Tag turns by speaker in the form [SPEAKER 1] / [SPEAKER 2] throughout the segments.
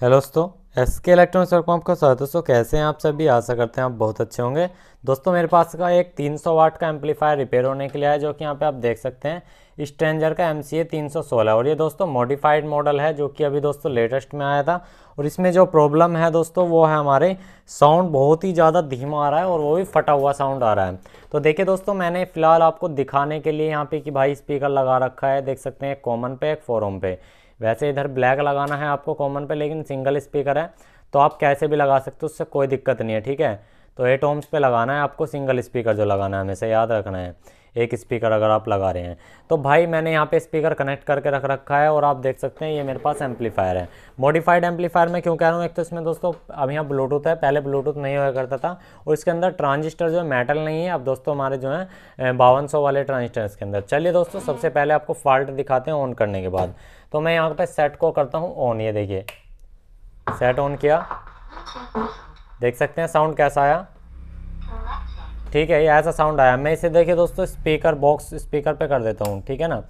[SPEAKER 1] hello दोस्तों S के electronics work आपका स्वागत दोस्तों कैसे हैं आप सभी आशा करते हैं आप बहुत अच्छे होंगे दोस्तों मेरे पास का एक 300 वाट का एम्पलीफायर रिपेयर होने के लिए है जो कि यहाँ पे आप देख सकते हैं स्ट्रेंजर का एम सी ए तीन सौ सोलह और ये दोस्तों मॉडिफाइड मॉडल है जो कि अभी दोस्तों लेटेस्ट में आया था और इसमें जो प्रॉब्लम है दोस्तों वो है हमारे साउंड बहुत ही ज़्यादा धीमा आ रहा है और वो भी फटा हुआ साउंड आ रहा है तो देखिए दोस्तों मैंने फ़िलहाल आपको दिखाने के लिए यहाँ पे कि भाई स्पीकर लगा रखा है देख सकते हैं कॉमन पे एक फोरम पे वैसे इधर ब्लैक लगाना है आपको कॉमन पे लेकिन सिंगल स्पीकर है तो आप कैसे भी लगा सकते हो उससे कोई दिक्कत नहीं है ठीक है तो एट ओम्स पे लगाना है आपको सिंगल स्पीकर जो लगाना है हमेशा याद रखना है एक स्पीकर अगर आप लगा रहे हैं तो भाई मैंने यहाँ पे स्पीकर कनेक्ट करके रख रखा है और आप देख सकते हैं ये मेरे पास एम्पलीफायर है मॉडिफाइड एम्पलीफायर मैं क्यों कह रहा हूँ एक तो इसमें दोस्तों अब यहाँ ब्लूटूथ है पहले ब्लूटूथ नहीं हुआ करता था और इसके अंदर ट्रांजिस्टर जो है मेटल नहीं है अब दोस्तों हमारे जो है बावन वाले ट्रांजिस्टर इसके अंदर चलिए दोस्तों सबसे पहले आपको फॉल्ट दिखाते हैं ऑन करने के बाद तो मैं यहाँ पर सेट को करता हूँ ऑन ये देखिए सेट ऑन किया देख सकते हैं साउंड कैसा आया ठीक है ये ऐसा साउंड आया मैं इसे देखिए दोस्तों स्पीकर बॉक्स स्पीकर पे कर देता हूँ ठीक है ना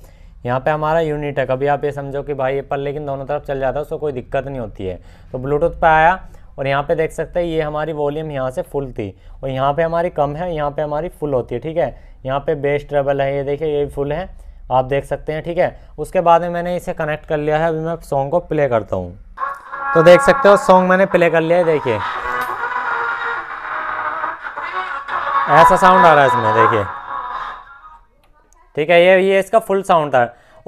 [SPEAKER 1] यहाँ पे हमारा यूनिट है कभी आप ये समझो कि भाई ये पर लेकिन दोनों तरफ चल जाता है उसको कोई दिक्कत नहीं होती है तो ब्लूटूथ पे आया और यहाँ पे देख सकते हैं ये हमारी वॉल्यूम यहाँ से फुल थी और यहाँ पर हमारी कम है यहाँ पर हमारी फुल होती है ठीक है यहाँ पर बेस ट्रेबल है ये देखिए ये फुल है आप देख सकते हैं ठीक है उसके बाद में मैंने इसे कनेक्ट कर लिया है अभी मैं सॉन्ग को प्ले करता हूँ तो देख सकते हो सॉन्ग मैंने प्ले कर लिया है देखिए ऐसा साउंड आ रहा है इसमें देखिए ठीक है ये ये इसका फुल साउंड था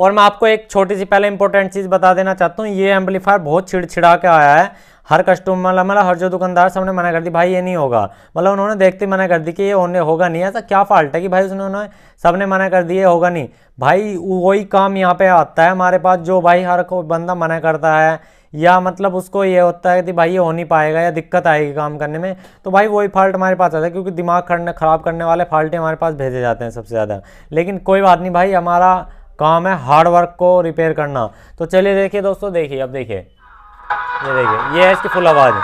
[SPEAKER 1] और मैं आपको एक छोटी सी पहले इंपॉर्टेंट चीज़ बता देना चाहता हूँ ये एम्पलीफायर बहुत छिड़छिड़ा के आया है हर कस्टमर मतलब मतलब हर जो दुकानदार सबने मना कर दी भाई ये नहीं होगा मतलब उन्होंने देखते मना कर दी कि ये होने होगा नहीं ऐसा क्या फॉल्ट है कि भाई उसने उन्होंने सबने मना कर दिया होगा नहीं भाई वही काम यहाँ पे आता है हमारे पास जो भाई हर बंदा मना करता है या मतलब उसको ये होता है कि भाई ये हो नहीं पाएगा या दिक्कत आएगी काम करने में तो भाई वही फॉल्ट हमारे पास आता है क्योंकि दिमाग ख़राब करने वाले फाल्टें हमारे पास भेजे जाते हैं सबसे ज़्यादा लेकिन कोई बात नहीं भाई हमारा काम है हार्ड वर्क को रिपेयर करना तो चलिए देखिए दोस्तों देखिए अब देखिए ये देखिए ये है इसकी फुल आवाज़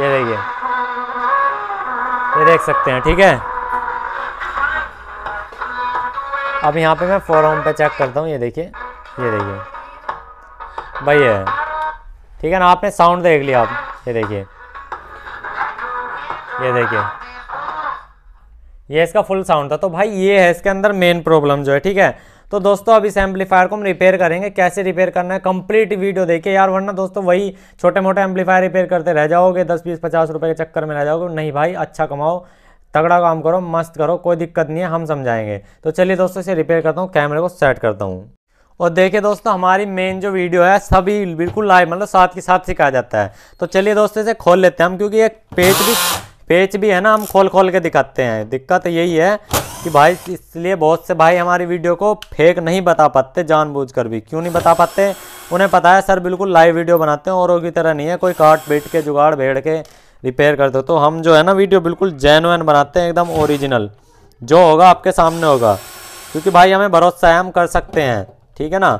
[SPEAKER 1] ये देखिए ये देख सकते हैं ठीक है अब यहाँ पे मैं फोरम पे चेक करता हूँ ये देखिए ये देखिए भाई है ठीक है ना आपने साउंड देख लिया आप ये देखिए ये देखिए ये इसका फुल साउंड था तो भाई ये है इसके अंदर मेन प्रॉब्लम जो है ठीक है तो दोस्तों अब इस एम्पलीफायर को हम रिपेयर करेंगे कैसे रिपेयर करना है कंप्लीट वीडियो देखिए यार वरना दोस्तों वही छोटे मोटे एम्पलीफायर रिपेयर करते रह जाओगे दस बीस पचास रुपये के चक्कर में रह जाओगे नहीं भाई अच्छा कमाओ तगड़ा काम करो मस्त करो कोई दिक्कत नहीं है हम समझाएंगे तो चलिए दोस्तों इसे रिपेयर करता हूँ कैमरे को सेट करता हूँ और देखिए दोस्तों हमारी मेन जो वीडियो है सभी बिल्कुल लाइव मतलब साथ के साथ सिखाया जाता है तो चलिए दोस्तों इसे खोल लेते हैं हम क्योंकि एक पेज भी पेज भी है ना हम खोल खोल के दिखाते हैं दिक्कत यही है कि भाई इसलिए बहुत से भाई हमारी वीडियो को फेक नहीं बता पाते जानबूझकर भी क्यों नहीं बता पाते उन्हें पता है सर बिल्कुल लाइव वीडियो बनाते हैं औरों की तरह नहीं है कोई काट बेट के जुगाड़ भेड़ के रिपेयर कर दो तो हम जो है ना वीडियो बिल्कुल जेनुअन बनाते हैं एकदम ओरिजिनल जो होगा आपके सामने होगा क्योंकि भाई हमें भरोसा है हम कर सकते हैं ठीक है ना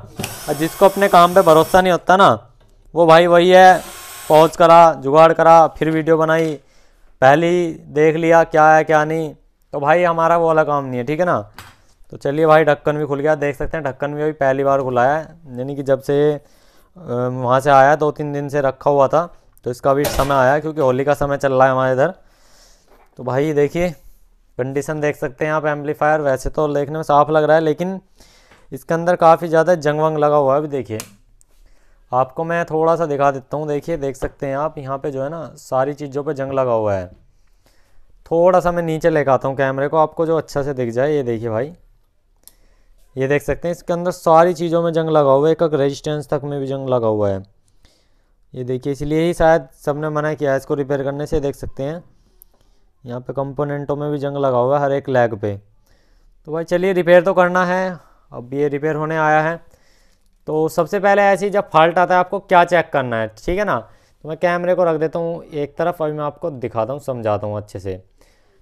[SPEAKER 1] और जिसको अपने काम पे भरोसा नहीं होता ना वो भाई वही है पहुँच करा जुगाड़ करा फिर वीडियो बनाई पहले ही देख लिया क्या है क्या नहीं तो भाई हमारा वो वाला काम नहीं है ठीक है ना तो चलिए भाई ढक्कन भी खुल गया देख सकते हैं ढक्कन भी अभी पहली बार खुला है यानी कि जब से वहाँ से आया दो तीन दिन से रखा हुआ था तो इसका भी समय आया क्योंकि होली का समय चल रहा है हमारे इधर तो भाई देखिए कंडीशन देख सकते हैं आप एम्पलीफायर वैसे तो देखने में साफ लग रहा है लेकिन इसके अंदर काफ़ी ज़्यादा जंग वंग लगा हुआ है अभी देखिए आपको मैं थोड़ा सा दिखा देता हूँ देखिए देख सकते हैं आप यहाँ पे जो है ना सारी चीज़ों पे जंग लगा हुआ है थोड़ा सा मैं नीचे लेकर आता हूँ कैमरे को आपको जो अच्छा से दिख जाए ये देखिए भाई ये देख सकते हैं इसके अंदर सारी चीज़ों में जंग लगा हुआ है एक एक रजिस्टेंस तक में भी जंग लगा हुआ है ये देखिए इसलिए ही शायद ने मना किया है इसको रिपेयर करने से देख सकते हैं यहाँ पर कंपोनेंटों में भी जंग लगा हुआ है हर एक लैग पर तो भाई चलिए रिपेयर तो करना है अब ये रिपेयर होने आया है तो सबसे पहले ऐसी जब फॉल्ट आता है आपको क्या चेक करना है ठीक है ना तो मैं कैमरे को रख देता हूँ एक तरफ अभी मैं आपको दिखाता हूँ समझाता हूँ अच्छे से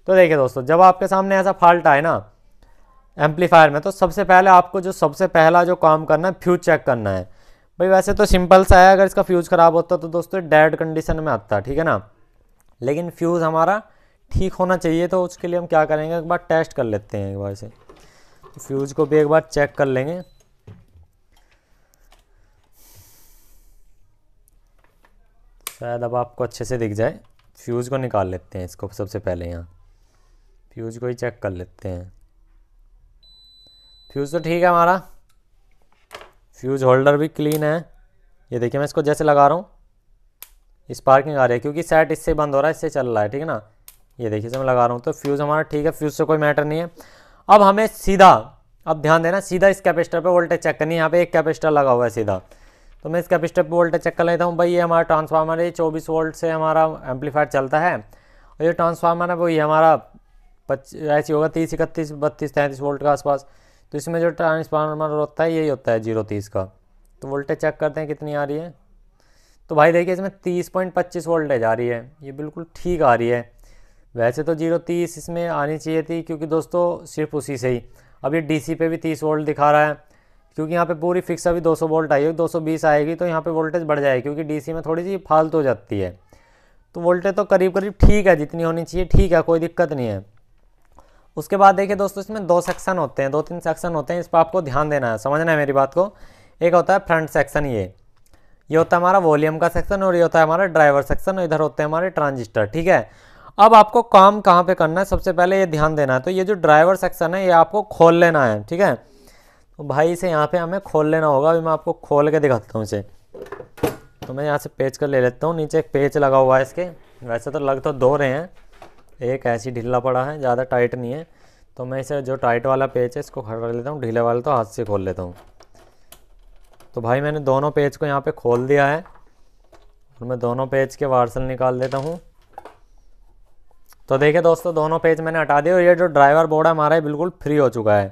[SPEAKER 1] तो देखिए दोस्तों जब आपके सामने ऐसा फॉल्ट आए ना एम्पलीफायर में तो सबसे पहले आपको जो सबसे पहला जो काम करना है फ्यूज चेक करना है भाई वैसे तो सिंपल सा है अगर इसका फ्यूज़ ख़राब होता तो दोस्तों डेड कंडीशन में आता ठीक है ना लेकिन फ्यूज़ हमारा ठीक होना चाहिए तो उसके लिए हम क्या करेंगे एक बार टेस्ट कर लेते हैं एक बार से फ्यूज को भी एक बार चेक कर लेंगे शायद अब आपको अच्छे से दिख जाए फ्यूज़ को निकाल लेते हैं इसको सबसे पहले यहाँ फ्यूज़ को ही चेक कर लेते हैं फ्यूज़ तो ठीक है हमारा फ्यूज़ होल्डर भी क्लीन है ये देखिए मैं इसको जैसे लगा रहा हूँ स्पार्किंग आ रही है क्योंकि सेट इससे बंद हो रहा है इससे चल रहा है ठीक है ना ये देखिए मैं लगा रहा हूँ तो फ्यूज़ हमारा ठीक है फ्यूज़ से कोई मैटर नहीं है अब हमें सीधा अब ध्यान देना सीधा इस कैपेसिटर पे वोल्टेज चेक करनी है यहाँ पे एक कैपेसिटर लगा हुआ है सीधा तो मैं इस कैपेसिटर पे वोल्टेज चेक कर लेता हूँ भाई ये हमारा ट्रांसफार्मर है चौबीस वोल्ट से हमारा एम्पलीफायर चलता है और ये ट्रांसफार्मर है वो ये हमारा पच्चीस ऐसी होगा तीस इकतीस बत्तीस तैंतीस वोल्ट के आसपास तो इसमें जो ट्रांसफार्मर होता है यही होता है जीरो तीस का तो वोल्टेज चेक करते हैं कितनी आ रही है तो भाई देखिए इसमें तीस पॉइंट पच्चीस वोल्टेज आ रही है ये बिल्कुल ठीक आ रही है वैसे तो जीरो तीस इसमें आनी चाहिए थी क्योंकि दोस्तों सिर्फ उसी से ही अब ये सी पे भी तीस वोल्ट दिखा रहा है क्योंकि यहाँ पे पूरी फिक्स अभी 200 वोल्ट आई सौ 220 आएगी तो यहाँ पे वोल्टेज बढ़ जाएगी क्योंकि डीसी में थोड़ी सी फालतू हो जाती है तो वोल्टेज तो करीब करीब ठीक है जितनी होनी चाहिए ठीक है कोई दिक्कत नहीं है उसके बाद देखिए दोस्तों इसमें दो सेक्शन होते हैं दो तीन सेक्शन होते हैं इस पर आपको ध्यान देना है समझना है मेरी बात को एक होता है फ्रंट सेक्शन ये ये होता है हमारा वॉल्यूम का सेक्शन और ये होता है हमारा ड्राइवर सेक्शन और इधर होते हैं हमारे ट्रांजिस्टर ठीक है अब आपको काम कहाँ पे करना है सबसे पहले ये ध्यान देना है तो ये जो ड्राइवर सेक्शन है ये आपको खोल लेना है ठीक है तो भाई इसे यहाँ पे हमें खोल लेना होगा अभी मैं आपको खोल के दिखाता हूँ इसे तो मैं यहाँ से पेज कर ले लेता हूँ नीचे एक पेज लगा हुआ है इसके वैसे तो लग तो दो रहे हैं एक ऐसी ढीला पड़ा है ज़्यादा टाइट नहीं है तो मैं इसे जो टाइट वाला पेज है इसको खड़ा कर लेता हूँ ढीले वाले तो हाथ से खोल लेता हूँ तो भाई मैंने दोनों पेज को यहाँ पे खोल दिया है और मैं दोनों पेज के वार्सल निकाल देता हूँ तो देखिए दोस्तों दोनों पेज मैंने हटा दिए और ये जो ड्राइवर बोर्ड है हमारा बिल्कुल फ्री हो चुका है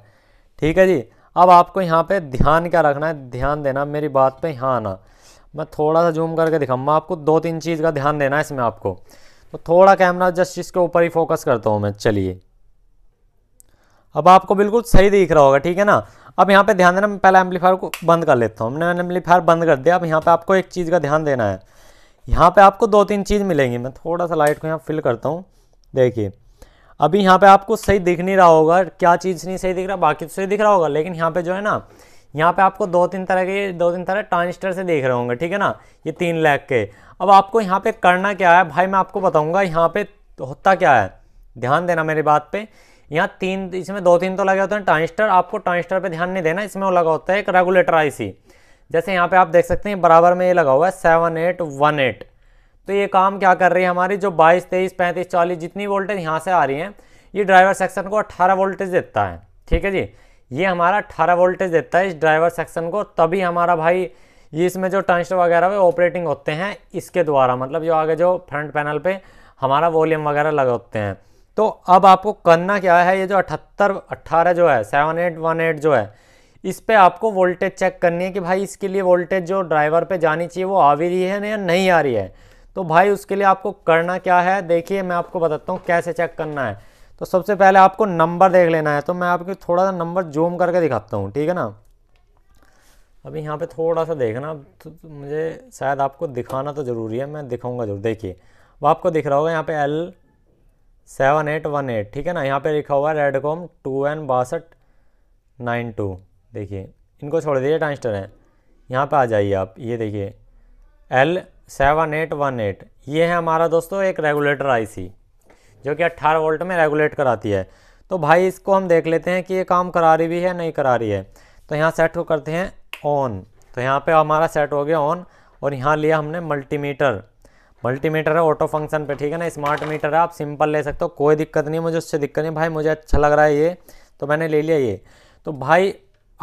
[SPEAKER 1] ठीक है जी अब आपको यहाँ पे ध्यान क्या रखना है ध्यान देना मेरी बात पे यहाँ आना मैं थोड़ा सा जूम करके दिखाऊंगा आपको दो तीन चीज़ का ध्यान देना है इसमें आपको तो थोड़ा कैमरा जस्ट इसके ऊपर ही फोकस करता हूँ मैं चलिए अब आपको बिल्कुल सही दिख रहा होगा ठीक है ना अब यहाँ पे ध्यान देना मैं पहले एम्पलीफायर को बंद कर लेता हूँ मैंने एम्पलीफायर बंद कर दिया अब यहाँ पर आपको एक चीज़ का ध्यान देना है यहाँ पर आपको दो तीन चीज़ मिलेंगी मैं थोड़ा सा लाइट को यहाँ फिल करता हूँ देखिए अभी यहाँ पे आपको सही दिख नहीं रहा होगा क्या चीज़ नहीं सही दिख रहा बाकी तो सही दिख रहा होगा लेकिन यहाँ पे जो है ना यहाँ पे आपको दो तीन तरह के दो तीन तरह ट्रांजिस्टर से देख रहे होंगे ठीक है ना ये तीन लैख के अब आपको यहाँ पे करना क्या है भाई मैं आपको बताऊँगा यहाँ पे होता क्या है ध्यान देना मेरी बात पे यहाँ तीन इसमें दो तीन तो लगे होते हैं ट्रांजिस्टर आपको ट्रांजिस्टर पर ध्यान नहीं देना इसमें वो लगा होता है एक रेगुलेटर आई जैसे यहाँ पर आप देख सकते हैं बराबर में ये लगा हुआ है सेवन एट वन एट तो ये काम क्या कर रही है हमारी जो बाईस तेईस पैंतीस चालीस जितनी वोल्टेज यहाँ से आ रही हैं ये ड्राइवर सेक्शन को अट्ठारह वोल्टेज देता है ठीक है जी ये हमारा अट्ठारह वोल्टेज देता है इस ड्राइवर सेक्शन को तभी हमारा भाई ये इसमें जो टंस्ट वगैरह वे ऑपरेटिंग होते हैं इसके द्वारा मतलब जो आगे जो फ्रंट पैनल पर हमारा वॉल्यूम वगैरह लगे होते हैं तो अब आपको करना क्या है ये जो अठहत्तर अट्ठारह जो है सेवन एट वन एट जो है इस पर आपको वोल्टेज चेक करनी है कि भाई इसके लिए वोल्टेज जो ड्राइवर पे जानी चाहिए वो आ भी रही है या नहीं आ रही है तो भाई उसके लिए आपको करना क्या है देखिए मैं आपको बताता हूँ कैसे चेक करना है तो सबसे पहले आपको नंबर देख लेना है तो मैं आपको थोड़ा सा नंबर जूम करके दिखाता हूँ ठीक है ना अभी यहाँ पे थोड़ा सा देखना तो, मुझे शायद आपको दिखाना तो ज़रूरी है मैं दिखाऊंगा जरूर देखिए वो आपको दिख रहा होगा यहाँ पे L seven eight one eight ठीक है ना यहाँ पे लिखा हुआ है रेडकॉम टू एन बासठ नाइन टू देखिए इनको छोड़ दीजिए ट्रांसटर हैं यहाँ पे आ जाइए आप ये देखिए L seven eight one eight ये है हमारा दोस्तों एक रेगुलेटर आईसी जो कि अट्ठारह वोल्ट में रेगुलेट कराती है तो भाई इसको हम देख लेते हैं कि ये काम करा रही भी है नहीं करा रही है तो यहाँ सेट को करते हैं ऑन तो यहाँ पे हमारा सेट हो गया ऑन और यहाँ लिया हमने मल्टीमीटर मल्टीमीटर है ऑटो फंक्शन पे ठीक है ना स्मार्ट मीटर है आप सिंपल ले सकते हो कोई दिक्कत नहीं मुझे उससे दिक्कत नहीं भाई मुझे अच्छा लग रहा है ये तो मैंने ले लिया ये तो भाई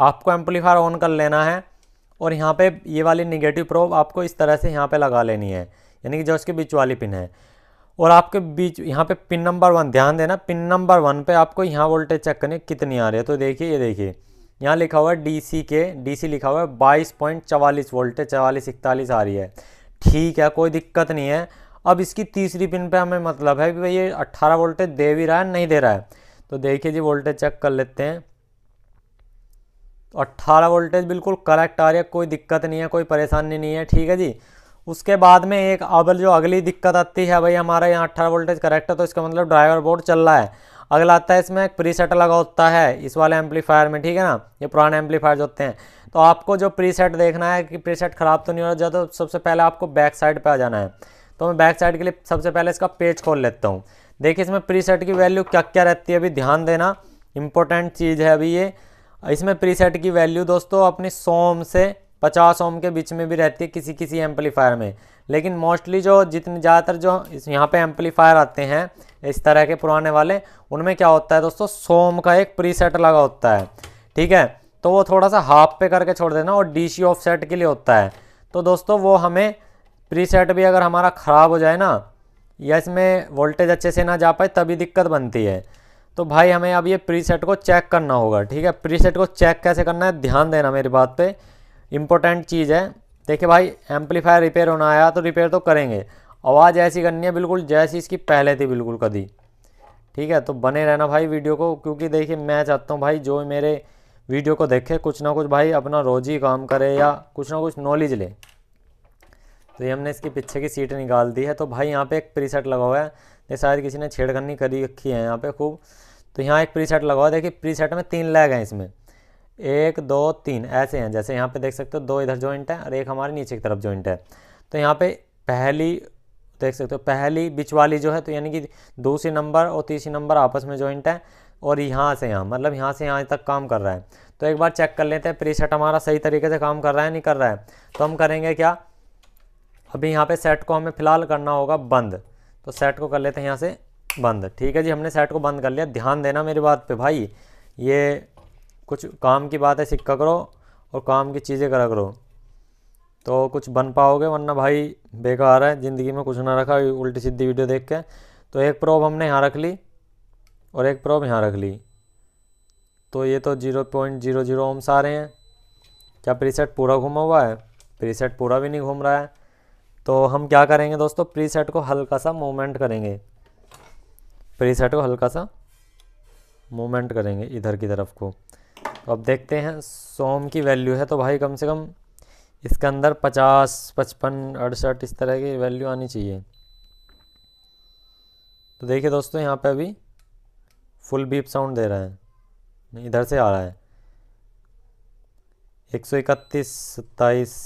[SPEAKER 1] आपको एम्पलीफायर ऑन कर लेना है और यहाँ पे ये वाली निगेटिव प्रोब आपको इस तरह से यहाँ पे लगा लेनी है यानी कि जो उसके बीच वाली पिन है और आपके बीच यहाँ पे पिन नंबर वन ध्यान देना पिन नंबर वन पे आपको यहाँ वोल्टेज चेक करनी कितनी आ रही है तो देखिए ये देखिए यहाँ लिखा हुआ है डी सी के डी सी लिखा हुआ है बाईस पॉइंट चवालीस वोल्टेज चवालीस इकतालीस आ रही है ठीक है कोई दिक्कत नहीं है अब इसकी तीसरी पिन पर हमें मतलब है कि भाई ये अट्ठारह वोल्टेज दे भी रहा है नहीं दे रहा है तो देखिए जी वोल्टेज चेक कर लेते हैं अट्ठारह वोल्टेज बिल्कुल करेक्ट आ रही है कोई दिक्कत नहीं है कोई परेशानी नहीं है ठीक है जी उसके बाद में एक अब जो अगली दिक्कत आती है भाई हमारा यहाँ अट्ठारह वोल्टेज करेक्ट है तो इसका मतलब ड्राइवर बोर्ड चल रहा है अगला आता है इसमें एक प्रीसेट लगा होता है इस वाले एम्पलीफायर में ठीक है ना ये पुराने एम्पलीफायर जो होते हैं तो आपको जो प्रीसेट देखना है कि प्रीसेट ख़राब तो नहीं हो रहा जाता तो सबसे पहले आपको बैक साइड पर आ जाना है तो मैं बैक साइड के लिए सबसे पहले इसका पेज खोल लेता हूँ देखिए इसमें प्रीसेट की वैल्यू क्या क्या रहती है अभी ध्यान देना इंपॉर्टेंट चीज़ है अभी ये इसमें प्रीसेट की वैल्यू दोस्तों अपनी सोम से पचास ओम के बीच में भी रहती है किसी किसी एम्पलीफायर में लेकिन मोस्टली जो जितने ज़्यादातर जो इस यहाँ पे एम्पलीफायर आते हैं इस तरह के पुराने वाले उनमें क्या होता है दोस्तों सोम का एक प्रीसेट लगा होता है ठीक है तो वो थोड़ा सा हाफ पे करके छोड़ देना और डी सी सेट के लिए होता है तो दोस्तों वो हमें प्रीसेट भी अगर हमारा ख़राब हो जाए ना या इसमें वोल्टेज अच्छे से ना जा पाए तभी दिक्कत बनती है तो भाई हमें अब ये प्रीसेट को चेक करना होगा ठीक है प्रीसेट को चेक कैसे करना है ध्यान देना मेरी बात पे इम्पोर्टेंट चीज़ है देखिए भाई एम्पलीफायर रिपेयर होना आया तो रिपेयर तो करेंगे आवाज़ ऐसी करनी है बिल्कुल जैसी इसकी पहले थी बिल्कुल कभी ठीक है तो बने रहना भाई वीडियो को क्योंकि देखिए मैं चाहता हूँ भाई जो मेरे वीडियो को देखे कुछ ना कुछ भाई अपना रोजी काम करे या कुछ ना कुछ नॉलेज ले तो ये हमने इसकी पीछे की सीट निकाल दी है तो भाई यहाँ पे एक प्रीसेट लगा हुआ है ये शायद किसी ने छेड़खानी करी रखी है यहाँ पे खूब तो यहाँ एक प्री सेट लगाओ देखिए प्री सेट में तीन लैग हैं इसमें एक दो तीन ऐसे हैं जैसे यहाँ पे देख सकते हो दो इधर जॉइंट है और एक हमारे नीचे की तरफ जॉइंट है तो यहाँ पे पहली देख सकते हो पहली बिच वाली जो है तो यानी कि दूसरी नंबर और तीसरी नंबर आपस में जॉइंट है और यहाँ से यहाँ मतलब यहाँ से यहाँ तक काम कर रहा है तो एक बार चेक कर लेते हैं प्री सेट हमारा सही तरीके से काम कर रहा है नहीं कर रहा है तो हम करेंगे क्या अभी यहाँ पे सेट को हमें फ़िलहाल करना होगा बंद तो सेट को कर लेते हैं यहाँ से बंद ठीक है जी हमने सेट को बंद कर लिया ध्यान देना मेरी बात पे भाई ये कुछ काम की बात है सिक्का करो और काम की चीज़ें करा करो तो कुछ बन पाओगे वरना भाई बेकार है ज़िंदगी में कुछ ना रखा उल्टी सीधी वीडियो देख के तो एक प्रॉब हमने यहाँ रख ली और एक प्रॉब यहाँ रख ली तो ये तो zero point zero zero ohms आ रहे हैं क्या प्रीसेट पूरा घूमा हुआ है प्रीसेट पूरा भी नहीं घूम रहा है तो हम क्या करेंगे दोस्तों प्रीसेट को हल्का सा मूवमेंट करेंगे प्रीसेट को हल्का सा मूवमेंट करेंगे इधर की तरफ को तो अब देखते हैं सोम की वैल्यू है तो भाई कम से कम इसके अंदर पचास पचपन अड़सठ इस तरह की वैल्यू आनी चाहिए तो देखिए दोस्तों यहाँ पे अभी फुल बीप साउंड दे रहा है इधर से आ रहा है एक सौ इकतीस सत्ताईस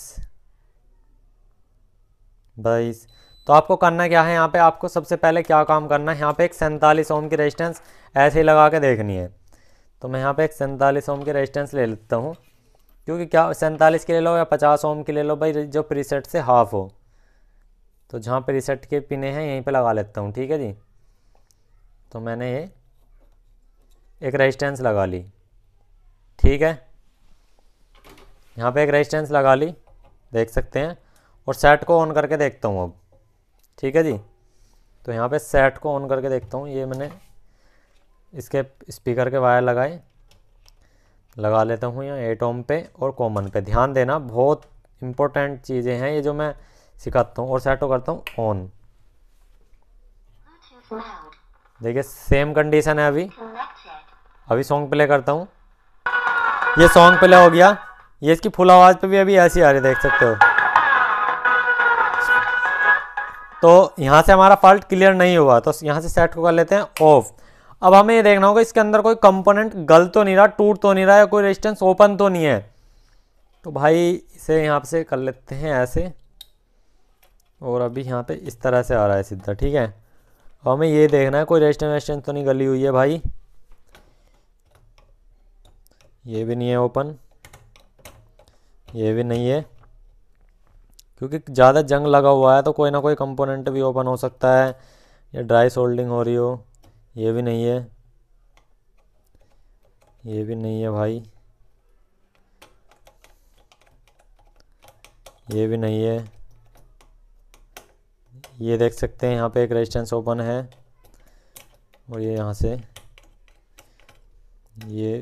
[SPEAKER 1] बाईस तो आपको करना क्या है यहाँ पे आपको सबसे पहले क्या काम करना है यहाँ पे एक सैंतालीस ओम की रेजिस्टेंस ऐसे ही लगा के देखनी है तो मैं यहाँ पे एक सैंतालीस ओम की रेजिस्टेंस ले लेता हूँ क्योंकि क्या सैंतालीस की ले लो या पचास ओम की ले लो भाई जो प्रीसेट से हाफ हो तो जहाँ प्रीसेट के पिने हैं यहीं पर लगा लेता हूँ ठीक है जी तो मैंने ये एक रेजिस्टेंस लगा ली ठीक है यहाँ पर एक रेजिस्टेंस लगा ली देख सकते हैं और सेट को ऑन करके देखता हूँ अब ठीक है जी तो यहाँ पे सेट को ऑन करके देखता हूँ ये मैंने इसके स्पीकर के वायर लगाए लगा लेता हूँ यहाँ एटोम पे और कॉमन पे ध्यान देना बहुत इम्पोर्टेंट चीज़ें हैं ये जो मैं सिखाता हूँ और को तो करता हूँ ऑन देखिए सेम कंडीशन है अभी अभी सॉन्ग प्ले करता हूँ ये सॉन्ग प्ले हो गया ये इसकी फुल आवाज़ पे भी अभी ऐसी आ रही देख सकते हो तो यहाँ से हमारा फॉल्ट क्लियर नहीं हुआ तो यहाँ से सेट को कर लेते हैं ऑफ अब हमें ये देखना होगा इसके अंदर कोई कंपोनेंट गल तो नहीं रहा टूट तो नहीं रहा या कोई रेजिस्टेंस ओपन तो नहीं है तो भाई इसे यहाँ से कर लेते हैं ऐसे और अभी यहाँ पे इस तरह से आ रहा है सीधा ठीक है अब हमें ये देखना है कोई रेजिस्टेंस वेजिस्टेंस तो नहीं गली हुई है भाई ये भी नहीं है ओपन ये भी नहीं है क्योंकि ज़्यादा जंग लगा हुआ है तो कोई ना कोई कंपोनेंट भी ओपन हो सकता है या ड्राई सोल्डिंग हो रही हो ये भी नहीं है ये भी नहीं है भाई ये भी नहीं है ये देख सकते हैं यहाँ पे एक रेजिस्टेंस ओपन है और ये यहाँ से ये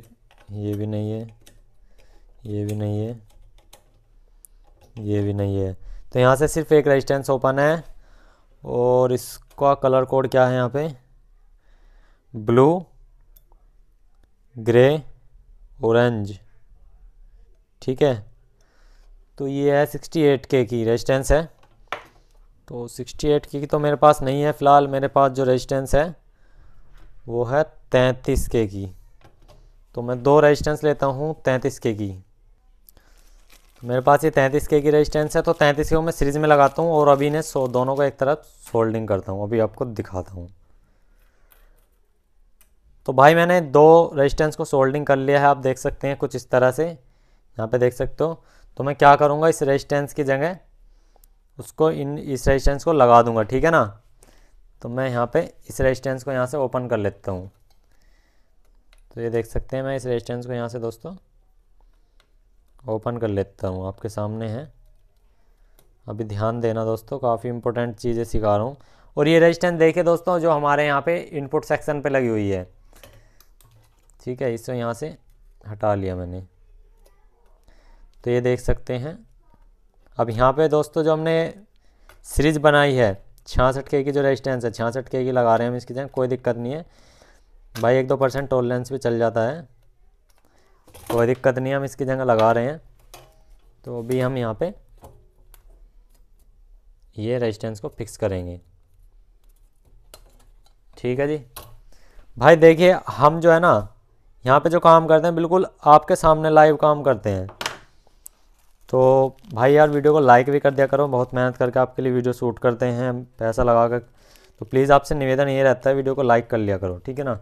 [SPEAKER 1] ये भी नहीं है ये भी नहीं है ये भी नहीं है तो यहाँ से सिर्फ एक रेजिस्टेंस ओपन है और इसका कलर कोड क्या है यहाँ पे ब्लू ग्रे ऑरेंज ठीक है तो ये है 68 के की रेजिस्टेंस है तो 68 के की तो मेरे पास नहीं है फ़िलहाल मेरे पास जो रेजिस्टेंस है वो है 33 के की तो मैं दो रेजिस्टेंस लेता हूँ 33 के की मेरे पास ये तैंतीस के की रेजिस्टेंस है तो तैंतीस के मैं सीरीज में लगाता हूँ और अभी इन्हें सो दोनों को एक तरफ सोल्डिंग करता हूँ अभी आपको दिखाता हूँ तो भाई मैंने दो रेजिस्टेंस को सोल्डिंग कर लिया है आप देख सकते हैं कुछ इस तरह से यहाँ पे देख सकते हो तो मैं क्या करूँगा इस रेजिस्टेंस की जगह उसको इन इस रेजिस्टेंस को लगा दूंगा ठीक है ना तो मैं यहाँ पे इस रेजिस्टेंस को यहाँ से ओपन कर लेता हूँ तो ये देख सकते हैं मैं इस रेजिस्टेंस को यहाँ से दोस्तों ओपन कर लेता हूँ आपके सामने है अभी ध्यान देना दोस्तों काफ़ी इंपॉर्टेंट चीज़ें सिखा रहा हूँ और ये रजिस्टेंस देखे दोस्तों जो हमारे यहाँ पे इनपुट सेक्शन पे लगी हुई है ठीक है इसको यहाँ से हटा लिया मैंने तो ये देख सकते हैं अब यहाँ पे दोस्तों जो हमने सीरीज बनाई है छियासठ के की जो रेजिस्टेंस है छियासठ के की लगा रहे हैं हम इसकी जगह कोई दिक्कत नहीं है भाई एक दो परसेंट टोल लेंस भी चल जाता है कोई दिक्कत नहीं हम इसकी जगह लगा रहे हैं तो अभी हम यहाँ पे ये रेजिस्टेंस को फिक्स करेंगे ठीक है जी भाई देखिए हम जो है ना यहाँ पे जो काम करते हैं बिल्कुल आपके सामने लाइव काम करते हैं तो भाई यार वीडियो को लाइक भी कर दिया करो बहुत मेहनत करके आपके लिए वीडियो शूट करते हैं पैसा लगा कर तो प्लीज़ आपसे निवेदन ये रहता है वीडियो को लाइक कर लिया करो ठीक है ना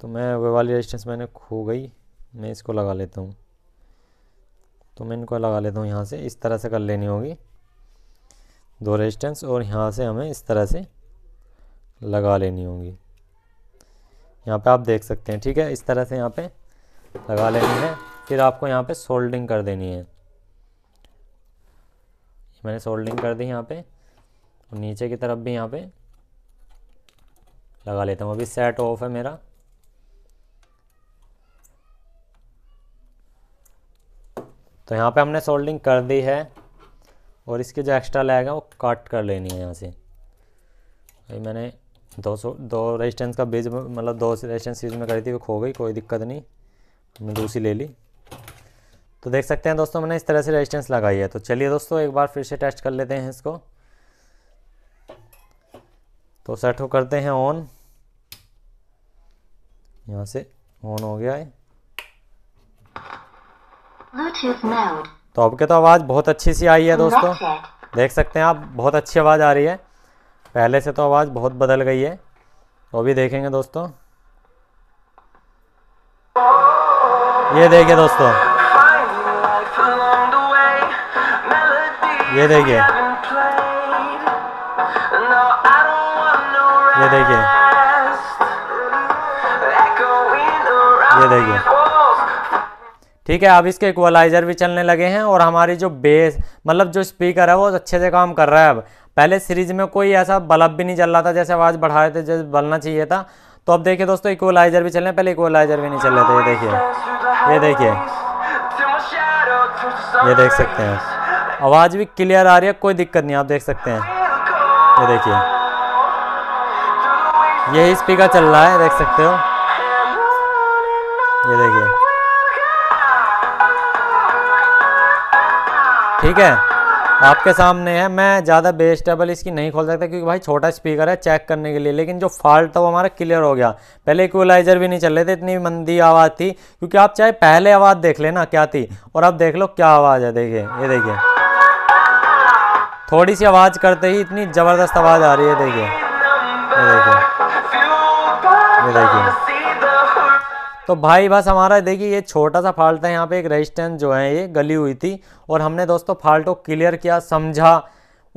[SPEAKER 1] तो मैं वे वाली रेजिस्टेंस मैंने खो गई मैं इसको लगा लेता हूँ तो मैं इनको लगा लेता हूँ यहाँ से इस तरह से कर लेनी होगी दो रेजिस्टेंस और यहाँ से हमें इस तरह से लगा लेनी होगी यहाँ पे आप देख सकते हैं ठीक है इस तरह से यहाँ पे लगा लेनी है फिर आपको यहाँ पे सोल्डिंग कर देनी है मैंने सोल्डिंग कर दी यहाँ पे नीचे की तरफ भी यहाँ पे लगा लेता हूँ अभी सेट ऑफ है मेरा तो यहाँ पे हमने सोल्डिंग कर दी है और इसके जो एक्स्ट्रा लैग है वो काट कर लेनी है यहाँ से भाई मैंने दो सौ दो रेजिस्टेंस का बीज मतलब दो रेजिस्टेंस सीरीज में करी थी वो खो गई कोई दिक्कत नहीं हमने दूसरी ले ली तो देख सकते हैं दोस्तों मैंने इस तरह से रेजिस्टेंस लगाई है तो चलिए दोस्तों एक बार फिर से टेस्ट कर लेते हैं इसको तो सेट हो करते हैं ऑन यहाँ से ऑन हो गया है तो अब के तो आवाज़ बहुत अच्छी सी आई है दोस्तों देख सकते हैं आप बहुत अच्छी आवाज़ आ रही है पहले से तो आवाज़ बहुत बदल गई है वो भी देखेंगे दोस्तों ये देखिए दोस्तों ये देखिए ये देखिए ये देखिए ठीक है अब इसके इक्वलाइज़र भी चलने लगे हैं और हमारी जो बेस मतलब जो स्पीकर है वो अच्छे से काम कर रहा है अब पहले सीरीज में कोई ऐसा बल्ब भी नहीं चल रहा था जैसे आवाज़ बढ़ाए थे जैसे बलना चाहिए था तो अब देखिए दोस्तों इक्वलाइज़र भी चल रहे हैं पहले इक्वलाइज़र भी नहीं चल रहे थे ये देखिए ये देखिए ये देख सकते हैं आवाज़ भी क्लियर आ रही है कोई दिक्कत नहीं आप देख सकते हैं ये देखिए यही स्पीकर चल रहा है देख सकते हो ये देखिए ठीक है आपके सामने है मैं ज़्यादा बेस्टेबल इसकी नहीं खोल सकता क्योंकि भाई छोटा स्पीकर है चेक करने के लिए लेकिन जो फॉल्ट था वो हमारा क्लियर हो गया पहले इक्वलाइजर भी नहीं चल रहे थे इतनी मंदी आवाज़ थी क्योंकि आप चाहे पहले आवाज़ देख लेना क्या थी और आप देख लो क्या आवाज़ है देखिए ये देखिए थोड़ी सी आवाज़ करते ही इतनी ज़बरदस्त आवाज़ आ रही है देखिए देखिए देखिए तो भाई बस हमारा देखिए ये छोटा सा फाल्ट है यहाँ पे एक रेजिस्टेंस जो है ये गली हुई थी और हमने दोस्तों फाल्ट को क्लियर किया समझा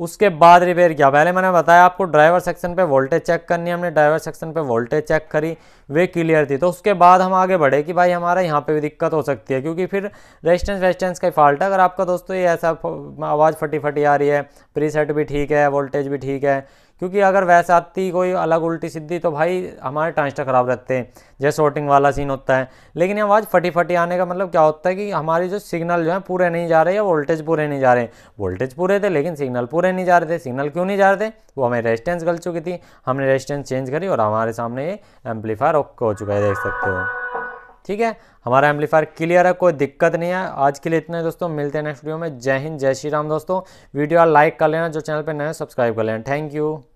[SPEAKER 1] उसके बाद रिपेयर किया पहले मैंने बताया आपको ड्राइवर सेक्शन पे वोल्टेज चेक करनी है हमने ड्राइवर सेक्शन पे वोल्टेज चेक करी वे क्लियर थी तो उसके बाद हम आगे बढ़े कि भाई हमारा यहाँ पे भी दिक्कत हो सकती है क्योंकि फिर रेजिस्टेंस वेस्टेंस का ही फॉल्ट है अगर आपका दोस्तों तो ये ऐसा आवाज़ फटी फटी आ रही है प्रीसेट भी ठीक है वोल्टेज भी ठीक है क्योंकि अगर वैसे आती कोई अलग उल्टी सीधी तो भाई हमारे ट्रांसटर ख़राब रहते हैं जैसे शॉर्टिंग वाला सीन होता है लेकिन ये आवाज़ फटी फटी आने का मतलब क्या होता है कि हमारी जो सिग्नल जो है पूरे नहीं जा रहे या वोल्टेज पूरे नहीं जा रहे वोल्टेज पूरे थे लेकिन सिग्नल पूरे नहीं जा रहे थे सिग्नल क्यों नहीं जा रहे थे वो हमें रेजिस्टेंस गल चुकी थी हमने रेजिस्टेंस चेंज करी और हमारे सामने ये एम्पलीफायर एम्पलीफायर ओके हो चुका है देख सकते हो ठीक है हमारा एम्पलीफायर क्लियर है कोई दिक्कत नहीं है आज के लिए इतना ही दोस्तों मिलते हैं नेक्स्ट वीडियो में जय हिंद जय श्री राम दोस्तों वीडियो लाइक कर लेना जो चैनल पर नए सब्सक्राइब कर लेना थैंक यू